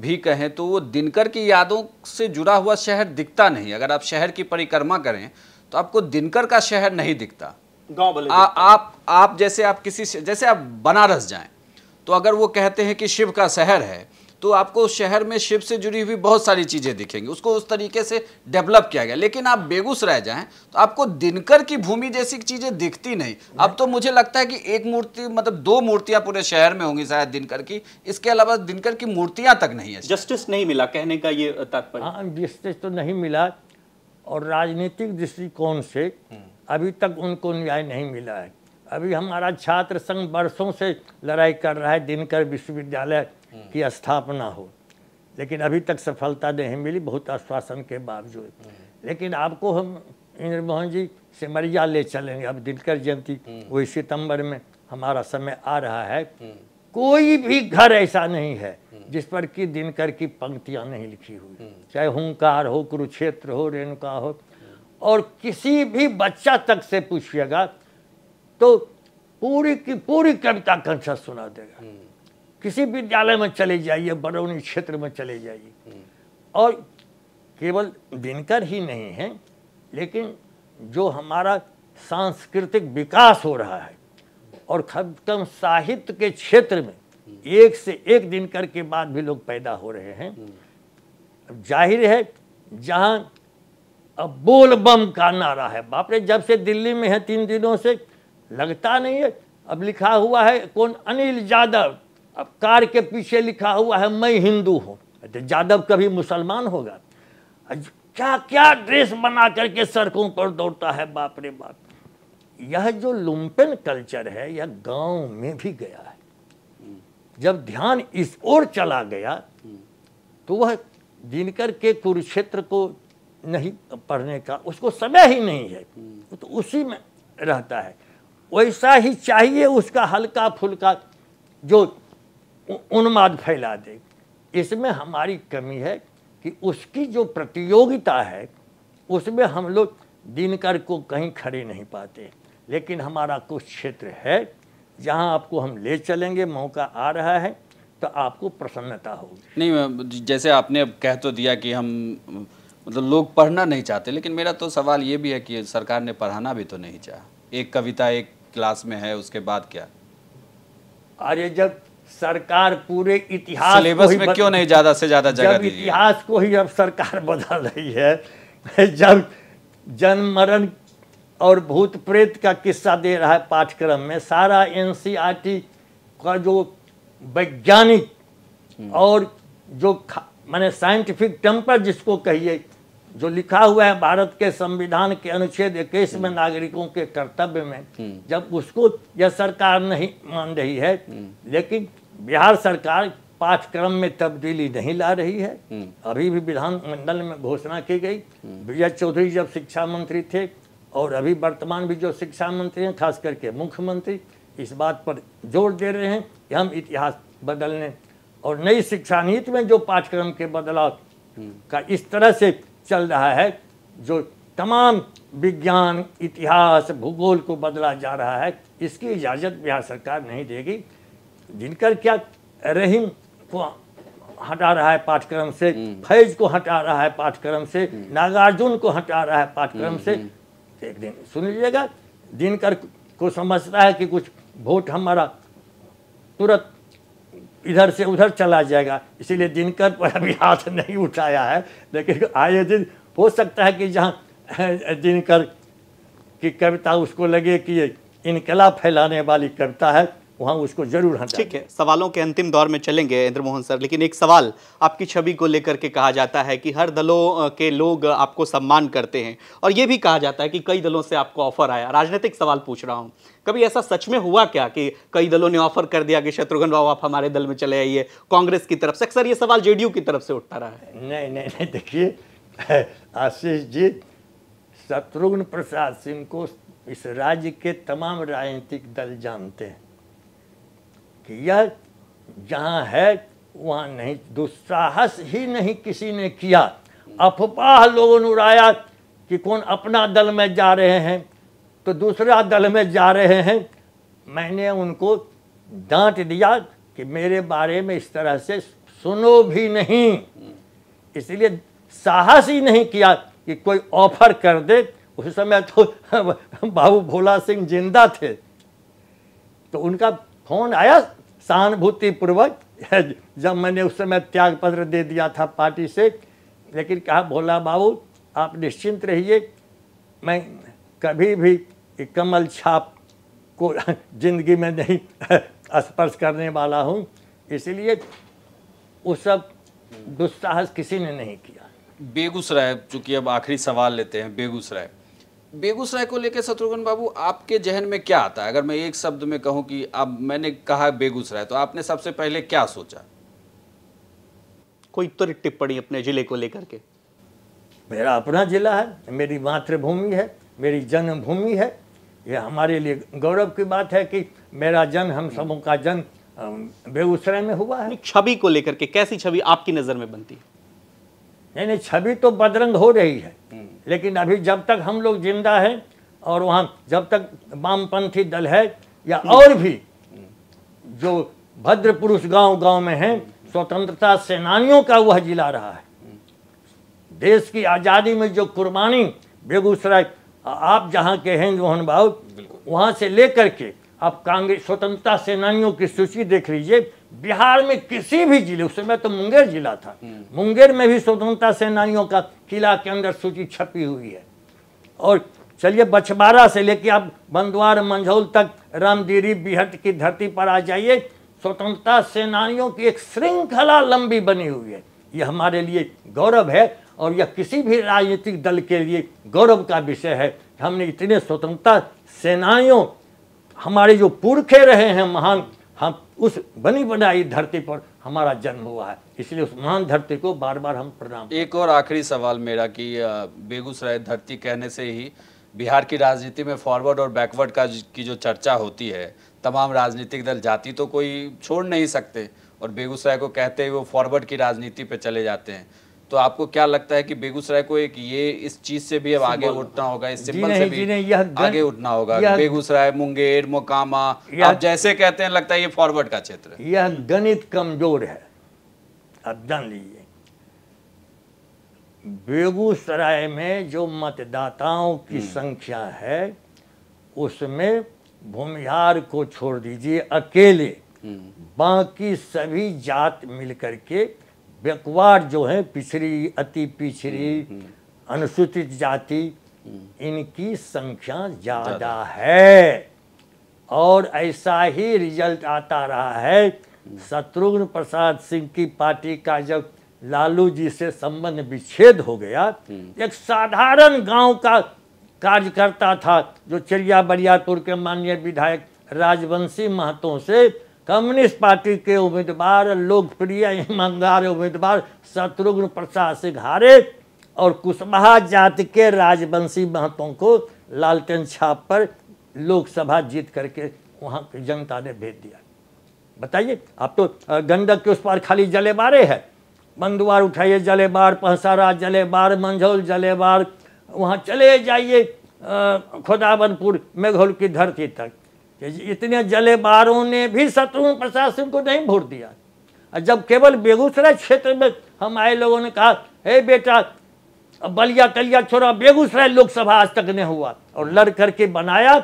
भी कहें तो वो दिनकर की यादों से जुड़ा हुआ शहर दिखता नहीं अगर आप शहर की परिक्रमा करें तो आपको दिनकर का शहर नहीं दिखता गांव भले आ, आप आप जैसे आप किसी जैसे आप बनारस जाएं तो अगर वो कहते हैं कि शिव का शहर है तो आपको शहर में शिप से जुड़ी हुई बहुत सारी चीज़ें दिखेंगी उसको उस तरीके से डेवलप किया गया लेकिन आप बेगूसराय जाएं तो आपको दिनकर की भूमि जैसी चीज़ें दिखती नहीं अब तो मुझे लगता है कि एक मूर्ति मतलब दो मूर्तियां पूरे शहर में होंगी शायद दिनकर की इसके अलावा दिनकर की मूर्तियां तक नहीं है जस्टिस नहीं मिला कहने का ये तात्पर्य हाँ जस्टिस तो नहीं मिला और राजनीतिक दृष्टिकोण से हम्म। अभी तक उनको न्याय नहीं मिला है अभी हमारा छात्र संघ बरसों से लड़ाई कर रहा है दिनकर विश्वविद्यालय की स्थापना हो लेकिन अभी तक सफलता नहीं मिली बहुत आश्वासन के बावजूद हम्म। लेकिन आपको हम इंद्र मोहन जी सिमरिया ले चलेंगे अब दिनकर जयंती हम्म। वही सितंबर में हमारा समय आ रहा है हम्म। कोई भी घर ऐसा नहीं है जिस पर कि दिनकर की पंक्तियां नहीं लिखी हुई चाहे हुंकार हो कुरुक्षेत्र हो रेणुका हो और किसी भी बच्चा तक से पूछिएगा तो पूरी की पूरी कविता कंठ सुना देगा किसी विद्यालय में चले जाइए बरौनी क्षेत्र में चले जाइए और केवल दिनकर ही नहीं है लेकिन जो हमारा सांस्कृतिक विकास हो रहा है और खत्म साहित्य के क्षेत्र में एक से एक दिनकर के बाद भी लोग पैदा हो रहे हैं जाहिर है जहाँ अब बोल बम का नारा है बाप रे जब से दिल्ली में है तीन दिनों से लगता नहीं है अब लिखा हुआ है कौन अनिल यादव अब कार के पीछे लिखा हुआ है मैं हिंदू हूँ तो यादव कभी मुसलमान होगा क्या क्या ड्रेस बना करके सड़कों पर दौड़ता है बाप रे बाप यह जो लुम्पेन कल्चर है यह गांव में भी गया है जब ध्यान इस ओर चला गया तो वह दिनकर के कुरुक्षेत्र को नहीं पढ़ने का उसको समय ही नहीं है तो उसी में रहता है वैसा ही चाहिए उसका हल्का फुल्का जो उन्माद फैला दे इसमें हमारी कमी है कि उसकी जो प्रतियोगिता है उसमें हम लोग दिनकर को कहीं खड़े नहीं पाते लेकिन हमारा कुछ क्षेत्र है जहां आपको हम ले चलेंगे मौका आ रहा है तो आपको प्रसन्नता होगी नहीं जैसे आपने अब कह तो दिया कि हम मतलब लोग पढ़ना नहीं चाहते लेकिन मेरा तो सवाल ये भी है कि सरकार ने पढ़ाना भी तो नहीं चाहा एक कविता एक क्लास में है उसके बाद क्या अरे जब सरकार पूरे इतिहास सिलेबस में क्यों नहीं ज्यादा से ज्यादा जब इतिहास को ही अब सरकार बदल रही है जब जन्म मरण और भूत प्रेत का किस्सा दे रहा है पाठ्यक्रम में सारा एनसीईआरटी का जो वैज्ञानिक हम्म। और जो मैंने साइंटिफिक टेम्पर जिसको कहिए जो लिखा हुआ है भारत के संविधान के अनुच्छेद इक्कीस में हम्म। नागरिकों के कर्तव्य में हम्म। जब उसको यह सरकार नहीं मान रही है लेकिन बिहार सरकार पाठ्यक्रम में तब्दीली नहीं ला रही है हम्म। अभी भी विधानमंडल में घोषणा की गई हम्म। विजय चौधरी जब शिक्षा मंत्री थे और अभी वर्तमान भी जो शिक्षा मंत्री हैं खास करके मुख्यमंत्री इस बात पर जोर दे रहे हैं कि हम इतिहास बदलने और नई शिक्षा नीति में जो पाठ्यक्रम के बदलाव हम्म। का इस तरह से चल रहा है जो तमाम विज्ञान इतिहास भूगोल को बदला जा रहा है इसकी इजाज़त बिहार सरकार नहीं देगी दिनकर क्या रहीम को हटा रहा है पाठ्यक्रम से हम्म। फैज को हटा रहा है पाठ्यक्रम से हम्म। नागार्जुन को हटा रहा है पाठ्यक्रम हम्म, से एक दिन सुन लीजिएगा दिनकर को समझता है कि कुछ वोट हमारा तुरंत इधर से उधर चला जाएगा इसीलिए दिनकर पर अभी हाथ नहीं उठाया है लेकिन आए दिन हो सकता है कि जहाँ दिनकर की कविता उसको लगे कि ये इनकला फैलाने वाली कविता है वहाँ उसको जरूर हटा ठीक है सवालों के अंतिम दौर में चलेंगे इंद्र मोहन सर लेकिन एक सवाल आपकी छवि को लेकर के कहा जाता है कि हर दलों के लोग आपको सम्मान करते हैं और ये भी कहा जाता है कि कई दलों से आपको ऑफर आया राजनीतिक सवाल पूछ रहा हूँ कभी ऐसा सच में हुआ क्या कि कई दलों ने ऑफर कर दिया कि शत्रुघ्न बाबू आप हमारे दल में चले आइए कांग्रेस की तरफ से अक्सर ये सवाल जेडीयू की तरफ से उठता रहा है नहीं नहीं नहीं देखिए आशीष जी शत्रुघ्न प्रसाद सिंह को इस राज्य के तमाम राजनीतिक दल जानते हैं कि यह जहाँ है वहाँ नहीं दुस्साहस ही नहीं किसी ने किया अफवाह लोगों ने उड़ाया कि कौन अपना दल में जा रहे हैं तो दूसरा दल में जा रहे हैं मैंने उनको डांट दिया कि मेरे बारे में इस तरह से सुनो भी नहीं इसलिए साहस ही नहीं किया कि कोई ऑफर कर दे उस समय तो बाबू भोला सिंह जिंदा थे तो उनका फोन आया सहानुभूतिपूर्वक जब मैंने उस समय त्याग पत्र दे दिया था पार्टी से लेकिन कहा भोला बाबू आप निश्चिंत रहिए मैं कभी भी कमल छाप को जिंदगी में नहीं स्पर्श करने वाला हूँ इसलिए वो सब दुस्साहस किसी ने नहीं किया बेगूसराय चूंकि अब आखिरी सवाल लेते हैं बेगूसराय बेगूसराय को लेकर शत्रुघ्न बाबू आपके जहन में क्या आता है अगर मैं एक शब्द में कहूं कि अब मैंने कहा बेगूसराय तो आपने सबसे पहले क्या सोचा कोई त्वरित तो टिप्पणी अपने जिले को लेकर के मेरा अपना जिला है मेरी मातृभूमि है मेरी जन्मभूमि है यह हमारे लिए गौरव की बात है कि मेरा जन्म हम सबों का जन्म बेगूसराय में हुआ है छवि को लेकर के कैसी छवि आपकी नज़र में बनती है नहीं नहीं छवि तो बदरंग हो रही है हम्म। लेकिन अभी जब तक हम लोग जिंदा हैं और वहाँ जब तक वामपंथी दल है या और भी जो भद्र पुरुष गांव गांव में हैं स्वतंत्रता सेनानियों का वह जिला रहा है देश की आज़ादी में जो कुर्बानी बेगूसराय आप जहाँ के हैं मोहन बाबू वहाँ से लेकर के आप कांग्रेस स्वतंत्रता सेनानियों की सूची देख लीजिए बिहार में किसी भी जिले उस समय तो मुंगेर जिला था हम्म। मुंगेर में भी स्वतंत्रता सेनानियों का किला के अंदर सूची छपी हुई है और चलिए बछवारा से लेके आप बंदवार मंझौल तक रामदीरी बिहट की धरती पर आ जाइए स्वतंत्रता सेनानियों की एक श्रृंखला लंबी बनी हुई है यह हमारे लिए गौरव है और यह किसी भी राजनीतिक दल के लिए गौरव का विषय है हमने इतने स्वतंत्रता सेनानियों हमारे जो पुरखे रहे हैं महान हम उस बनी बनाई धरती पर हमारा जन्म हुआ है इसलिए उस महान धरती को बार बार हम प्रणाम एक और आखिरी सवाल मेरा कि बेगूसराय धरती कहने से ही बिहार की राजनीति में फॉरवर्ड और बैकवर्ड का की जो चर्चा होती है तमाम राजनीतिक दल जाति तो कोई छोड़ नहीं सकते और बेगूसराय को कहते ही वो फॉरवर्ड की राजनीति पे चले जाते हैं तो आपको क्या लगता है कि बेगूसराय को एक ये इस चीज से भी अब आगे उठना होगा इस सिंबल से भी आगे उठना होगा बेगूसराय मुंगेर मोकामा आप जैसे कहते हैं लगता है ये फॉरवर्ड का क्षेत्र है यह गणित कमजोर है अब जान लीजिए बेगूसराय में जो मतदाताओं की हम्म। संख्या है उसमें भूमिहार को छोड़ दीजिए अकेले हम्म। बाकी सभी जात मिलकर के बेकवार जो है पिछड़ी अति पिछड़ी हम्म, हम्म। अनुसूचित जाति हम्म। इनकी संख्या ज़्यादा है और ऐसा ही रिजल्ट आता रहा है शत्रुघ्न प्रसाद सिंह की पार्टी का जब लालू जी से संबंध विच्छेद हो गया एक साधारण गांव का कार्यकर्ता था जो चिड़िया बरियापुर के माननीय विधायक राजवंशी महतों से कम्युनिस्ट पार्टी के उम्मीदवार लोकप्रिय ईमानदार उम्मीदवार शत्रुघ्न प्रसाद हारे और कुशवाहा जाति के राजवंशी महतों को लालटेन छाप पर लोकसभा जीत करके वहाँ की जनता ने भेज दिया बताइए आप तो गंडक के उस पार खाली जलेबारे है बंदुआर उठाइए जलेबार पहसारा जलेबार मंझौल जलेबार वहाँ चले जाइए खुदाबनपुर मेघौल की धरती तक कि इतने जलेबारों ने भी शत्रु प्रशासन को नहीं भोट दिया और जब केवल बेगूसराय क्षेत्र में आए लोगों ने कहा हे बेटा बलिया टलिया छोड़ा बेगूसराय लोकसभा आज तक नहीं हुआ और लड़ करके बनाया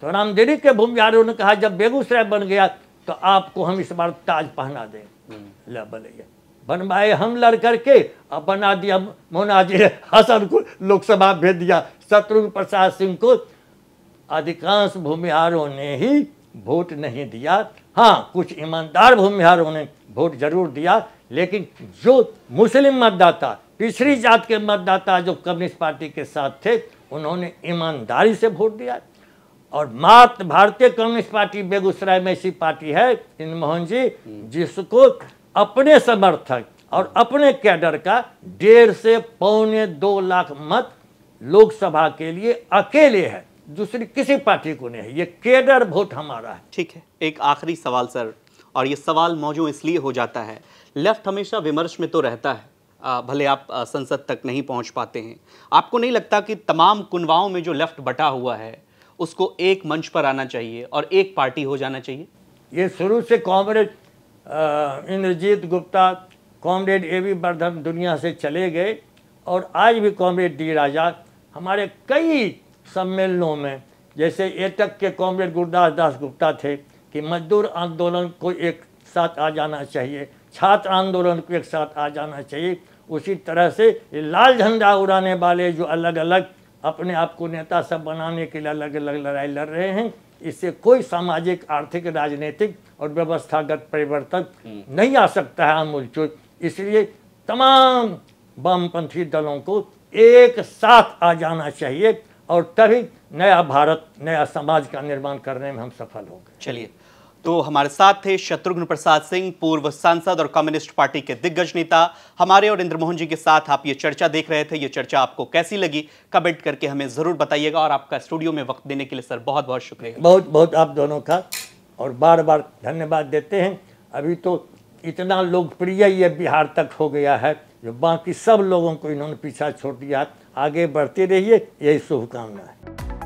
तो रामदेरी के भूमिहारों ने कहा जब बेगूसराय बन गया तो आपको हम इस बार ताज पहना दें हम्म। बलैया बनवाए हम लड़ करके अब बना दिया मोनाजी हसन को लोकसभा भेज दिया शत्रुघ्न प्रसाद सिंह को अधिकांश भूमिहारों ने ही वोट नहीं दिया हाँ कुछ ईमानदार भूमिहारों ने वोट जरूर दिया लेकिन जो मुस्लिम मतदाता पिछड़ी जात के मतदाता जो कम्युनिस्ट पार्टी के साथ थे उन्होंने ईमानदारी से वोट दिया और मात्र भारतीय कम्युनिस्ट पार्टी बेगूसराय में ऐसी पार्टी है मोहन जी जिसको अपने समर्थक और अपने कैडर का डेढ़ से पौने दो लाख मत लोकसभा के लिए अकेले है दूसरी किसी पार्टी को नहीं है ये केडर वोट हमारा है ठीक है एक आखिरी सवाल सर और ये सवाल मौजूद इसलिए हो जाता है लेफ्ट हमेशा विमर्श में तो रहता है भले आप संसद तक नहीं पहुंच पाते हैं आपको नहीं लगता कि तमाम कुनवाओं में जो लेफ्ट बटा हुआ है उसको एक मंच पर आना चाहिए और एक पार्टी हो जाना चाहिए ये शुरू से comrade Indrajit Gupta comrade A B Bardhan दुनिया से चले गए और आज भी कॉमरेड डी राजा हमारे कई सम्मेलनों में जैसे एटक के कॉमरेड गुरदास दास गुप्ता थे कि मजदूर आंदोलन को एक साथ आ जाना चाहिए छात्र आंदोलन को एक साथ आ जाना चाहिए उसी तरह से लाल झंडा उड़ाने वाले जो अलग अलग अपने आप को नेता सब बनाने के लिए अलग अलग लड़ाई लड़ रहे हैं इससे कोई सामाजिक आर्थिक राजनीतिक और व्यवस्थागत परिवर्तन हम्म। नहीं आ सकता है अमूल चोट इसलिए तमाम वामपंथी दलों को एक साथ आ जाना चाहिए और तभी नया भारत नया समाज का निर्माण करने में हम सफल होंगे चलिए तो हमारे साथ थे शत्रुघ्न प्रसाद सिंह पूर्व सांसद और कम्युनिस्ट पार्टी के दिग्गज नेता हमारे और इंद्र मोहन जी के साथ आप ये चर्चा देख रहे थे ये चर्चा आपको कैसी लगी कमेंट करके हमें ज़रूर बताइएगा और आपका स्टूडियो में वक्त देने के लिए सर बहुत बहुत शुक्रिया बहुत बहुत आप दोनों का और बार बार धन्यवाद देते हैं अभी तो इतना लोकप्रिय ये बिहार तक हो गया है जो बाकी सब लोगों को इन्होंने पीछा छोड़ दिया आगे बढ़ते रहिए यही शुभकामना है